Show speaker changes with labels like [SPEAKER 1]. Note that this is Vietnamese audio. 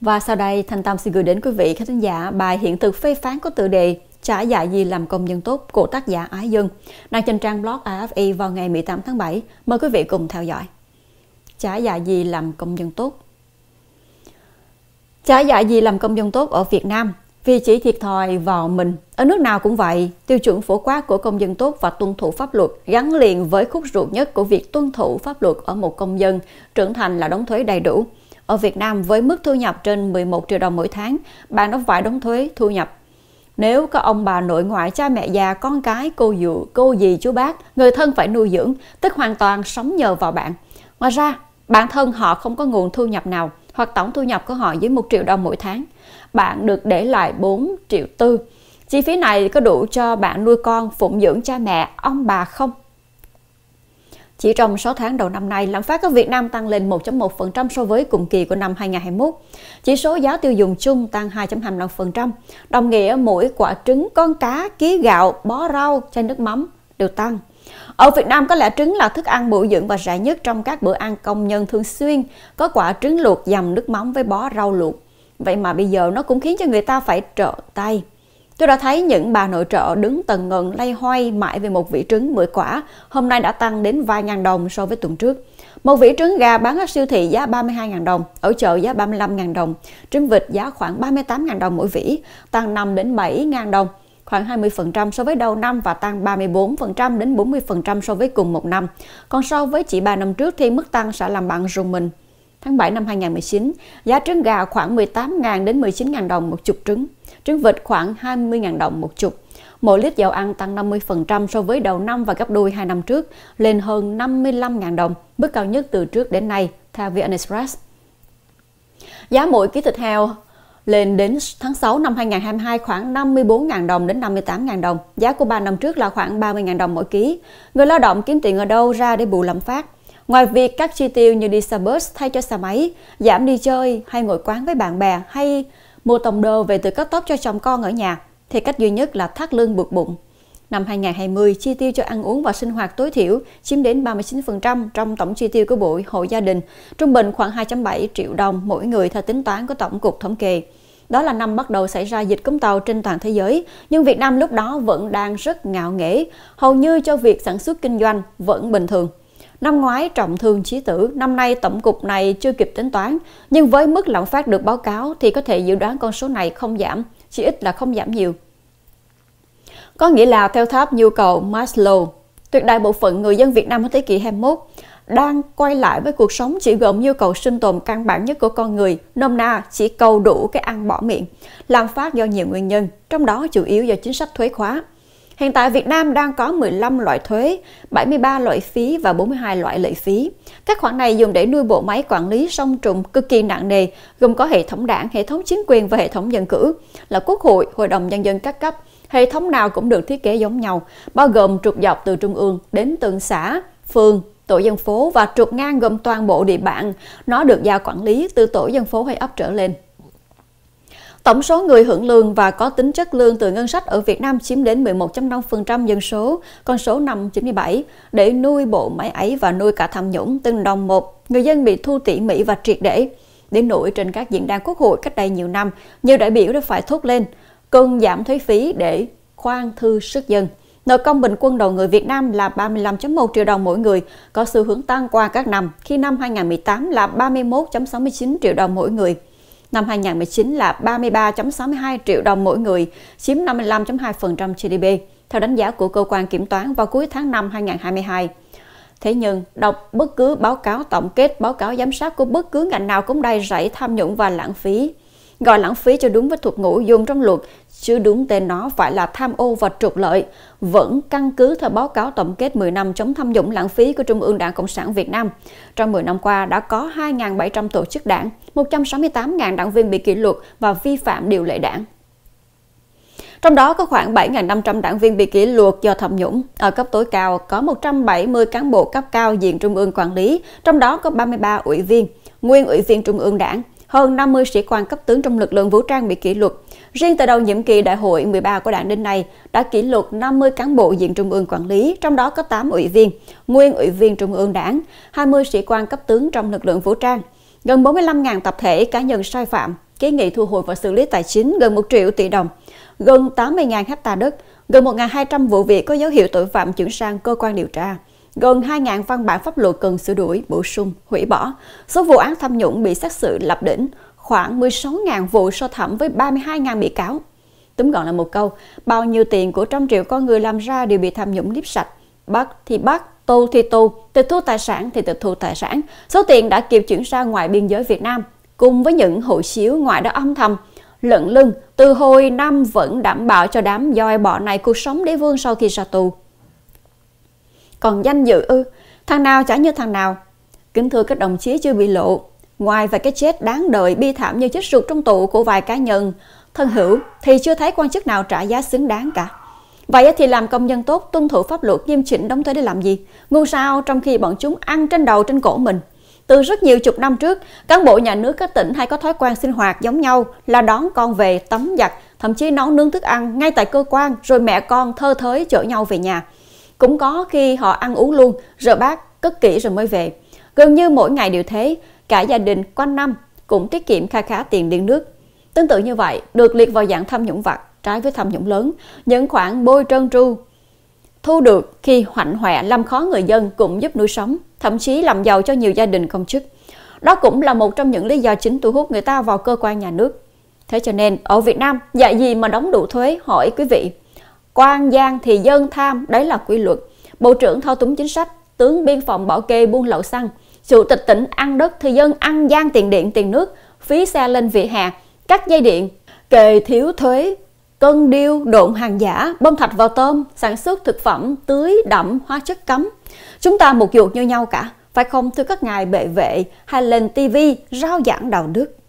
[SPEAKER 1] Và sau đây, Thanh Tâm sẽ gửi đến quý vị khán giả bài hiện thực phê phán có tựa đề Trả dạy gì làm công dân tốt của tác giả Ái Dân, đăng trên trang blog AFI vào ngày 18 tháng 7. Mời quý vị cùng theo dõi. Trả dạy gì làm công dân tốt? Trả dạy gì làm công dân tốt ở Việt Nam vì chỉ thiệt thòi vào mình. Ở nước nào cũng vậy, tiêu chuẩn phổ quát của công dân tốt và tuân thủ pháp luật gắn liền với khúc ruột nhất của việc tuân thủ pháp luật ở một công dân trưởng thành là đóng thuế đầy đủ. Ở Việt Nam với mức thu nhập trên 11 triệu đồng mỗi tháng, bạn đã phải đóng thuế thu nhập. Nếu có ông bà nội ngoại cha mẹ già, con cái, cô dụ, cô dì, chú bác, người thân phải nuôi dưỡng, tức hoàn toàn sống nhờ vào bạn. Ngoài ra, bản thân họ không có nguồn thu nhập nào hoặc tổng thu nhập của họ dưới 1 triệu đồng mỗi tháng. Bạn được để lại 4 triệu tư. Chi phí này có đủ cho bạn nuôi con, phụng dưỡng cha mẹ, ông bà không? Chỉ trong 6 tháng đầu năm nay, lạm phát ở Việt Nam tăng lên 1.1% so với cùng kỳ của năm 2021. Chỉ số giá tiêu dùng chung tăng 2.25%, đồng nghĩa mỗi quả trứng, con cá, ký gạo, bó rau, chai nước mắm đều tăng. Ở Việt Nam có lẽ trứng là thức ăn bổ dưỡng và rẻ nhất trong các bữa ăn công nhân thường xuyên, có quả trứng luộc dầm nước mắm với bó rau luộc. Vậy mà bây giờ nó cũng khiến cho người ta phải trợ tay. Tôi đã thấy những bà nội trợ đứng tầng ngần lay hoay mãi về một vỉ trứng 10 quả, hôm nay đã tăng đến vài ngàn đồng so với tuần trước. Một vỉ trứng gà bán ở siêu thị giá 32.000 đồng, ở chợ giá 35.000 đồng, trứng vịt giá khoảng 38.000 đồng mỗi vỉ, tăng 5 đến 7.000 đồng, khoảng 20% so với đầu năm và tăng 34% đến 40% so với cùng một năm. Còn so với chỉ 3 năm trước thì mức tăng sẽ làm bạn rùng mình tháng 7 năm 2019, giá trứng gà khoảng 18.000 đến 19.000 đồng một chục trứng, trứng vịt khoảng 20.000 đồng một chục. Mỗi lít dầu ăn tăng 50% so với đầu năm và gấp đôi 2 năm trước, lên hơn 55.000 đồng, mức cao nhất từ trước đến nay, theo VN Express. Giá mỗi ký thịt heo lên đến tháng 6 năm 2022 khoảng 54.000 đồng đến 58.000 đồng. Giá của 3 năm trước là khoảng 30.000 đồng mỗi ký. Người lao động kiếm tiền ở đâu ra để bù lạm phát? Ngoài việc các chi tiêu như đi xe bus thay cho xe máy, giảm đi chơi hay ngồi quán với bạn bè hay mua tổng đồ về từ cắt tóc cho chồng con ở nhà, thì cách duy nhất là thắt lưng buộc bụng. Năm 2020, chi tiêu cho ăn uống và sinh hoạt tối thiểu chiếm đến 39% trong tổng chi tiêu của mỗi hộ gia đình, trung bình khoảng 2.7 triệu đồng mỗi người theo tính toán của Tổng cục Thống kê. Đó là năm bắt đầu xảy ra dịch cúm tàu trên toàn thế giới, nhưng Việt Nam lúc đó vẫn đang rất ngạo nghễ, hầu như cho việc sản xuất kinh doanh vẫn bình thường. Năm ngoái trọng thương chí tử, năm nay tổng cục này chưa kịp tính toán, nhưng với mức lạm phát được báo cáo thì có thể dự đoán con số này không giảm, chỉ ít là không giảm nhiều. Có nghĩa là theo tháp nhu cầu Maslow, tuyệt đại bộ phận người dân Việt Nam ở thế kỷ 21 đang quay lại với cuộc sống chỉ gồm nhu cầu sinh tồn căn bản nhất của con người, nôm na chỉ cầu đủ cái ăn bỏ miệng, làm phát do nhiều nguyên nhân, trong đó chủ yếu do chính sách thuế khóa. Hiện tại Việt Nam đang có 15 loại thuế, 73 loại phí và 42 loại lệ phí. Các khoản này dùng để nuôi bộ máy quản lý song trùng cực kỳ nặng nề, gồm có hệ thống đảng, hệ thống chính quyền và hệ thống dân cử, là quốc hội, hội đồng nhân dân các cấp. Hệ thống nào cũng được thiết kế giống nhau, bao gồm trục dọc từ trung ương đến từng xã, phường, tổ dân phố và trục ngang gồm toàn bộ địa bàn. Nó được giao quản lý từ tổ dân phố hay ấp trở lên. Tổng số người hưởng lương và có tính chất lương từ ngân sách ở Việt Nam chiếm đến 11.5% dân số, con số năm 97, để nuôi bộ máy ấy và nuôi cả tham nhũng từng đồng một, người dân bị thu tỉ mỉ và triệt để. Đến nổi trên các diễn đàn quốc hội cách đây nhiều năm, nhiều đại biểu đã phải thốt lên, cần giảm thuế phí để khoan thư sức dân. Nợ công bình quân đầu người Việt Nam là 35.1 triệu đồng mỗi người, có xu hướng tăng qua các năm, khi năm 2018 là 31.69 triệu đồng mỗi người năm 2019 là 33.62 triệu đồng mỗi người, chiếm 55.2% GDP, theo đánh giá của cơ quan kiểm toán vào cuối tháng 5 2022. Thế nhưng, đọc bất cứ báo cáo tổng kết, báo cáo giám sát của bất cứ ngành nào cũng đầy rẫy tham nhũng và lãng phí. Gọi lãng phí cho đúng với thuật ngữ dùng trong luật chứ đúng tên nó phải là tham ô và trục lợi, vẫn căn cứ theo báo cáo tổng kết 10 năm chống tham nhũng lãng phí của Trung ương Đảng Cộng sản Việt Nam. Trong 10 năm qua đã có 2.700 tổ chức đảng, 168.000 đảng viên bị kỷ luật và vi phạm điều lệ đảng. Trong đó có khoảng 7.500 đảng viên bị kỷ luật do tham nhũng. Ở cấp tối cao có 170 cán bộ cấp cao diện Trung ương quản lý, trong đó có 33 ủy viên, nguyên ủy viên Trung ương Đảng, hơn 50 sĩ quan cấp tướng trong lực lượng vũ trang bị kỷ luật. Riêng từ đầu nhiệm kỳ đại hội 13 của đảng đến nay đã kỷ luật 50 cán bộ diện Trung ương quản lý, trong đó có 8 ủy viên, nguyên ủy viên Trung ương đảng, 20 sĩ quan cấp tướng trong lực lượng vũ trang, gần 45.000 tập thể cá nhân sai phạm, kiến nghị thu hồi và xử lý tài chính gần 1 triệu tỷ đồng, gần 80.000 hecta đất, gần 1.200 vụ việc có dấu hiệu tội phạm chuyển sang cơ quan điều tra gần 2.000 văn bản pháp luật cần sửa đổi, bổ sung, hủy bỏ. Số vụ án tham nhũng bị xét xử lập đỉnh, khoảng 16.000 vụ so thẩm với 32.000 bị cáo. Tóm gọn là một câu, bao nhiêu tiền của trăm triệu con người làm ra đều bị tham nhũng liếp sạch. Bắt thì bắt, tù thì tù, tịch thu tài sản thì tịch thu tài sản. Số tiền đã kịp chuyển ra ngoài biên giới Việt Nam, cùng với những hộ chiếu ngoại đã âm thầm, lận lưng từ hồi năm vẫn đảm bảo cho đám doi bỏ này cuộc sống đế vương sau khi ra tù. Còn danh dự ư, thằng nào chả như thằng nào. Kính thưa các đồng chí chưa bị lộ, ngoài vài cái chết đáng đời bi thảm như chết ruột trong tù của vài cá nhân, thân hữu thì chưa thấy quan chức nào trả giá xứng đáng cả. Vậy thì làm công nhân tốt tuân thủ pháp luật nghiêm chỉnh đóng thuế để làm gì? Ngu sao trong khi bọn chúng ăn trên đầu trên cổ mình? Từ rất nhiều chục năm trước, cán bộ nhà nước các tỉnh hay có thói quen sinh hoạt giống nhau là đón con về tắm giặt, thậm chí nấu nướng thức ăn ngay tại cơ quan rồi mẹ con thơ thới chở nhau về nhà cũng có khi họ ăn uống luôn, rửa bát, cất kỹ rồi mới về. Gần như mỗi ngày đều thế, cả gia đình quanh năm cũng tiết kiệm kha khá tiền điện nước. Tương tự như vậy, được liệt vào dạng tham nhũng vặt, trái với tham nhũng lớn, những khoản bôi trơn tru thu được khi hoạnh hoẹ làm khó người dân cũng giúp nuôi sống, thậm chí làm giàu cho nhiều gia đình công chức. Đó cũng là một trong những lý do chính thu hút người ta vào cơ quan nhà nước. Thế cho nên, ở Việt Nam, dạ gì mà đóng đủ thuế, hỏi quý vị quan gian thì dân tham đấy là quy luật bộ trưởng thao túng chính sách tướng biên phòng bảo kê buôn lậu xăng chủ tịch tỉnh ăn đất thì dân ăn gian tiền điện tiền nước phí xe lên vỉa hè cắt dây điện kề thiếu thuế cân điêu độn hàng giả bơm thạch vào tôm sản xuất thực phẩm tưới đậm hóa chất cấm chúng ta một ruột như nhau cả phải không thưa các ngài bệ vệ hay lên tivi rao giảng đạo đức